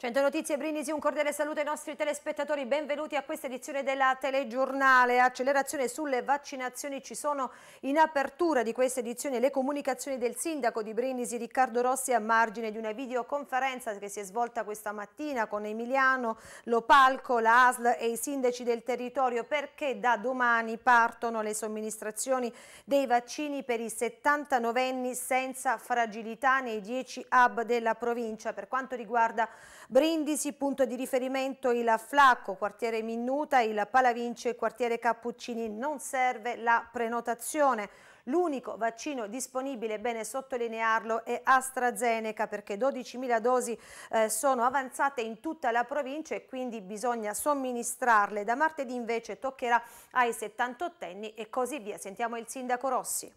100 Notizie Brindisi, un cordiale saluto ai nostri telespettatori, benvenuti a questa edizione della telegiornale. Accelerazione sulle vaccinazioni, ci sono in apertura di questa edizione le comunicazioni del sindaco di Brindisi Riccardo Rossi a margine di una videoconferenza che si è svolta questa mattina con Emiliano, Lopalco, la ASL e i sindaci del territorio perché da domani partono le somministrazioni dei vaccini per i 79enni senza fragilità nei 10 hub della provincia. Per quanto riguarda Brindisi, punto di riferimento il Flacco, quartiere Minnuta, il Palavince, quartiere Cappuccini. Non serve la prenotazione. L'unico vaccino disponibile, bene sottolinearlo, è AstraZeneca perché 12.000 dosi eh, sono avanzate in tutta la provincia e quindi bisogna somministrarle. Da martedì invece toccherà ai 78 anni e così via. Sentiamo il sindaco Rossi.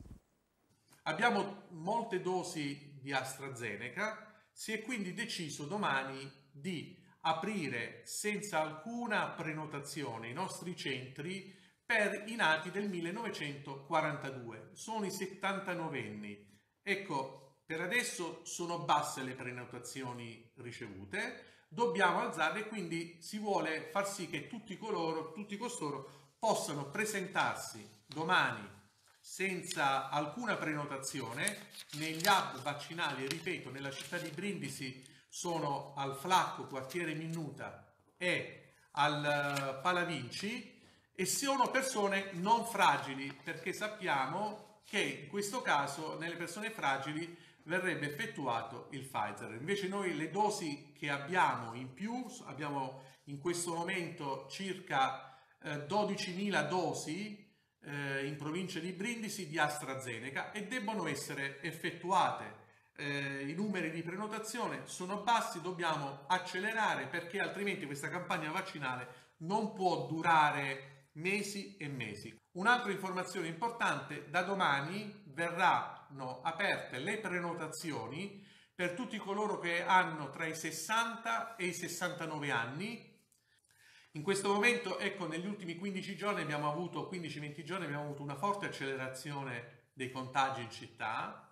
Abbiamo molte dosi di AstraZeneca, si è quindi deciso domani di aprire senza alcuna prenotazione i nostri centri per i nati del 1942. Sono i 79 anni. Ecco, per adesso sono basse le prenotazioni ricevute, dobbiamo alzarle, quindi si vuole far sì che tutti coloro, tutti costoro possano presentarsi domani senza alcuna prenotazione negli hub vaccinali, ripeto, nella città di Brindisi sono al Flacco, quartiere Minuta e al eh, Palavinci e sono persone non fragili perché sappiamo che in questo caso nelle persone fragili verrebbe effettuato il Pfizer. Invece noi le dosi che abbiamo in più, abbiamo in questo momento circa 12.000 eh, dosi eh, in provincia di Brindisi di AstraZeneca e debbono essere effettuate eh, i numeri di prenotazione sono bassi, dobbiamo accelerare perché altrimenti questa campagna vaccinale non può durare mesi e mesi. Un'altra informazione importante, da domani verranno aperte le prenotazioni per tutti coloro che hanno tra i 60 e i 69 anni. In questo momento, ecco, negli ultimi 15 giorni abbiamo avuto, 15-20 giorni, abbiamo avuto una forte accelerazione dei contagi in città,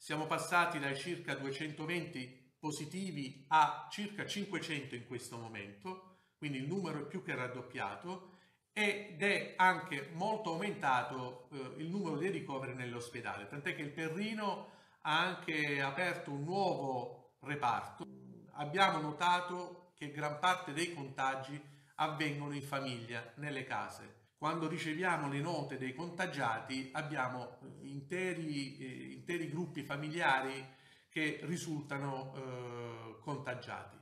siamo passati dai circa 220 positivi a circa 500 in questo momento, quindi il numero è più che raddoppiato ed è anche molto aumentato eh, il numero dei ricoveri nell'ospedale, tant'è che il Perrino ha anche aperto un nuovo reparto. Abbiamo notato che gran parte dei contagi avvengono in famiglia, nelle case quando riceviamo le note dei contagiati abbiamo eh, interi, eh, interi gruppi familiari che risultano eh, contagiati.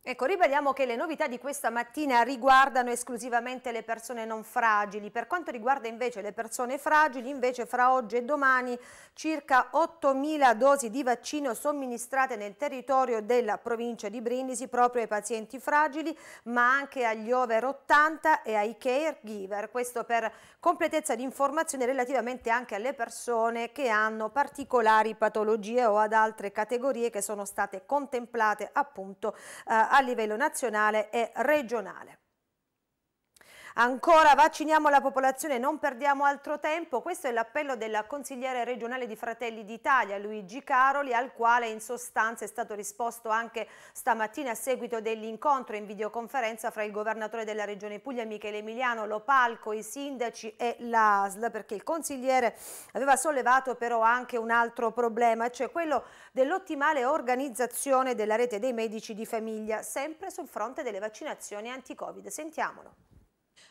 Ecco, ribadiamo che le novità di questa mattina riguardano esclusivamente le persone non fragili. Per quanto riguarda invece le persone fragili, invece fra oggi e domani circa 8.000 dosi di vaccino somministrate nel territorio della provincia di Brindisi proprio ai pazienti fragili, ma anche agli over 80 e ai caregiver. Questo per completezza di informazioni relativamente anche alle persone che hanno particolari patologie o ad altre categorie che sono state contemplate appunto eh, livello nazionale e regionale. Ancora vacciniamo la popolazione, non perdiamo altro tempo. Questo è l'appello del consigliere regionale di Fratelli d'Italia, Luigi Caroli, al quale in sostanza è stato risposto anche stamattina a seguito dell'incontro in videoconferenza fra il governatore della regione Puglia, Michele Emiliano, Lopalco, i sindaci e l'ASL, perché il consigliere aveva sollevato però anche un altro problema, cioè quello dell'ottimale organizzazione della rete dei medici di famiglia, sempre sul fronte delle vaccinazioni anti-Covid. Sentiamolo.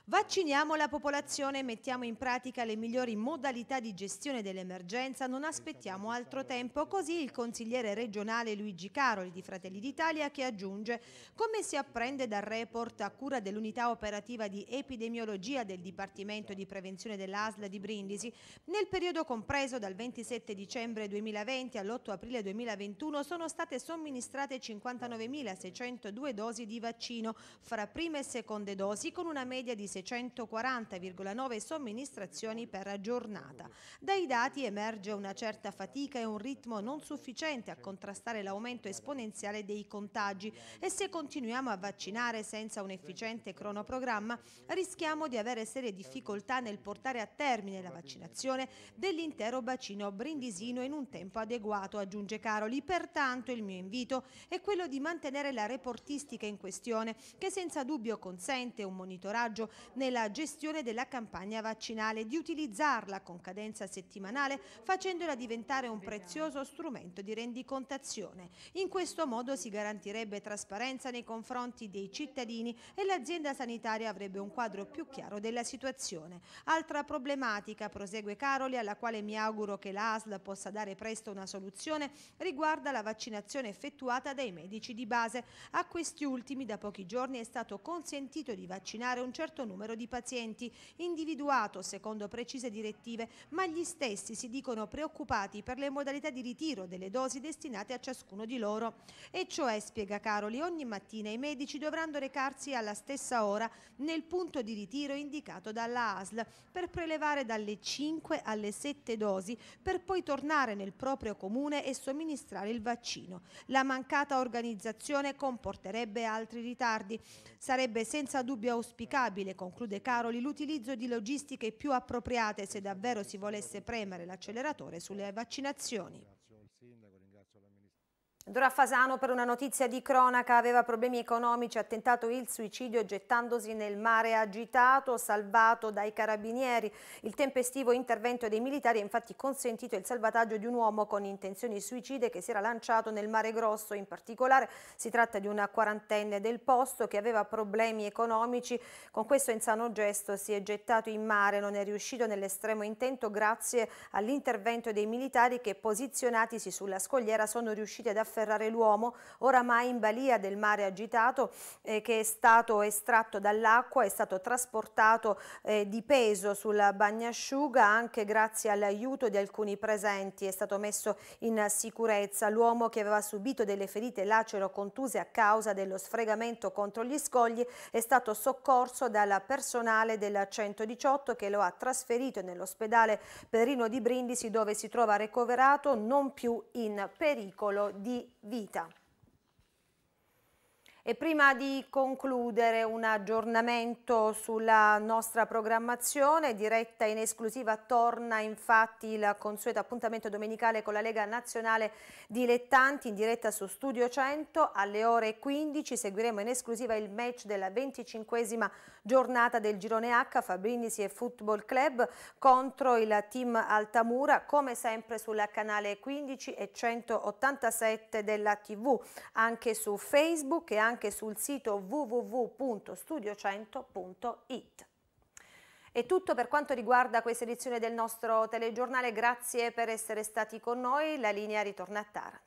Vacciniamo la popolazione, mettiamo in pratica le migliori modalità di gestione dell'emergenza, non aspettiamo altro tempo, così il consigliere regionale Luigi Caroli di Fratelli d'Italia che aggiunge come si apprende dal report a cura dell'unità operativa di epidemiologia del Dipartimento di Prevenzione dell'ASL di Brindisi, nel periodo compreso dal 27 dicembre 2020 all'8 aprile 2021 sono state somministrate 59.602 dosi di vaccino fra prime e seconde dosi con una media di di 640,9 somministrazioni per giornata. Dai dati emerge una certa fatica e un ritmo non sufficiente a contrastare l'aumento esponenziale dei contagi e se continuiamo a vaccinare senza un efficiente cronoprogramma rischiamo di avere serie difficoltà nel portare a termine la vaccinazione dell'intero bacino brindisino in un tempo adeguato, aggiunge Caroli. Pertanto il mio invito è quello di mantenere la reportistica in questione che senza dubbio consente un monitoraggio nella gestione della campagna vaccinale, di utilizzarla con cadenza settimanale facendola diventare un prezioso strumento di rendicontazione. In questo modo si garantirebbe trasparenza nei confronti dei cittadini e l'azienda sanitaria avrebbe un quadro più chiaro della situazione. Altra problematica, prosegue Caroli, alla quale mi auguro che la ASL possa dare presto una soluzione, riguarda la vaccinazione effettuata dai medici di base. A questi ultimi da pochi giorni è stato consentito di vaccinare un certo certo numero di pazienti, individuato secondo precise direttive, ma gli stessi si dicono preoccupati per le modalità di ritiro delle dosi destinate a ciascuno di loro. E cioè, spiega Caroli, ogni mattina i medici dovranno recarsi alla stessa ora nel punto di ritiro indicato dalla ASL per prelevare dalle 5 alle 7 dosi per poi tornare nel proprio comune e somministrare il vaccino. La mancata organizzazione comporterebbe altri ritardi. Sarebbe senza dubbio auspicabile auspicabile, conclude Caroli, l'utilizzo di logistiche più appropriate se davvero si volesse premere l'acceleratore sulle vaccinazioni. Dora Fasano per una notizia di cronaca aveva problemi economici, ha tentato il suicidio gettandosi nel mare agitato, salvato dai carabinieri. Il tempestivo intervento dei militari ha infatti consentito il salvataggio di un uomo con intenzioni suicide che si era lanciato nel mare grosso. In particolare si tratta di una quarantenne del posto che aveva problemi economici. Con questo insano gesto si è gettato in mare, non è riuscito nell'estremo intento grazie all'intervento dei militari che posizionatisi sulla scogliera sono riusciti ad affrontare afferrare l'uomo, oramai in balia del mare agitato, eh, che è stato estratto dall'acqua, è stato trasportato eh, di peso sulla bagnasciuga, anche grazie all'aiuto di alcuni presenti è stato messo in sicurezza. L'uomo che aveva subito delle ferite lacero contuse a causa dello sfregamento contro gli scogli è stato soccorso dal personale della 118 che lo ha trasferito nell'ospedale Perino di Brindisi dove si trova ricoverato non più in pericolo di vita. E prima di concludere un aggiornamento sulla nostra programmazione diretta in esclusiva torna infatti il consueto appuntamento domenicale con la Lega Nazionale Dilettanti in diretta su Studio 100 alle ore 15 seguiremo in esclusiva il match della 25esima giornata del girone H Fabrinisi e Football Club contro il team Altamura come sempre sul canale 15 e 187 della TV anche su Facebook e anche anche sul sito www.studio100.it. È tutto per quanto riguarda questa edizione del nostro telegiornale, grazie per essere stati con noi, la linea ritorna a Taranto.